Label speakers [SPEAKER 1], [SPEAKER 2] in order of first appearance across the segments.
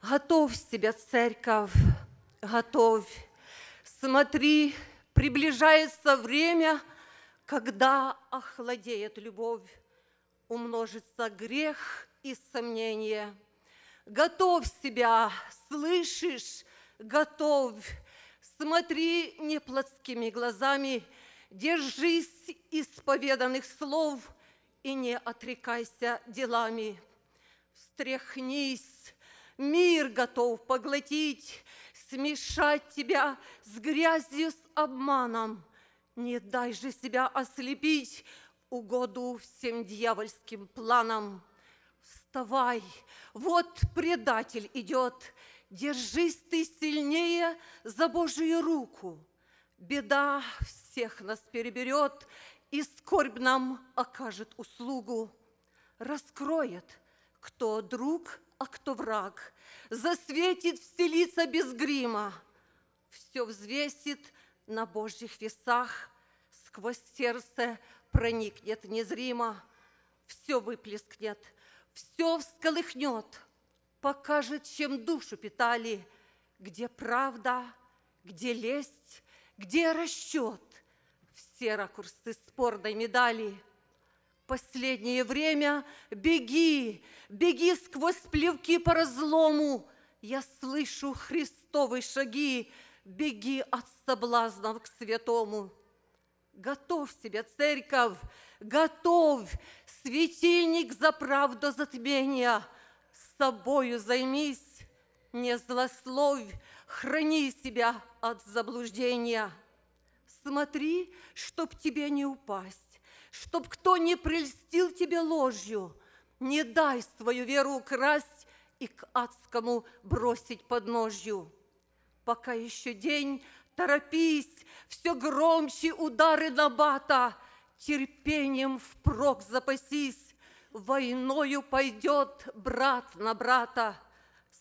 [SPEAKER 1] Готовь себя, церковь, готовь. Смотри, приближается время, когда охладеет любовь, умножится грех и сомнение. Готовь себя, слышишь, готовь. Смотри не плотскими глазами, держись исповеданных слов и не отрекайся делами. Встряхнись, Мир готов поглотить, смешать тебя с грязью, с обманом. Не дай же себя ослепить угоду всем дьявольским планам. Вставай, вот предатель идет, держись ты сильнее за Божью руку. Беда всех нас переберет и скорбь нам окажет услугу, раскроет – кто друг, а кто враг, засветит, вселится без грима, все взвесит на Божьих весах, сквозь сердце проникнет незримо, все выплескнет, все всколыхнет, покажет, чем душу питали, где правда, где лесть, где расчет, все ракурсы спорной медали – последнее время беги, беги сквозь плевки по разлому. Я слышу христовые шаги, беги от соблазнов к святому. Готовь себя, церковь, готовь светильник за правду затмения. С собою займись, не злословь, храни себя от заблуждения. Смотри, чтоб тебе не упасть чтоб кто не прельстил тебе ложью, не дай свою веру украсть и к адскому бросить под ножью, Пока еще день, торопись, все громче удары набата, терпением впрок запасись, войною пойдет брат на брата.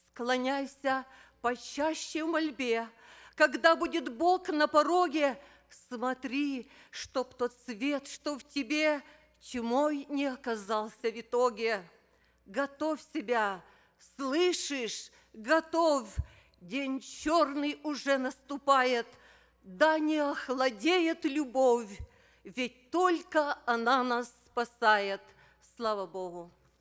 [SPEAKER 1] Склоняйся почаще в мольбе, когда будет Бог на пороге – Смотри, чтоб тот свет, что в тебе, тьмой не оказался в итоге. Готовь себя, слышишь, готовь, день черный уже наступает, да не охладеет любовь, ведь только она нас спасает. Слава Богу!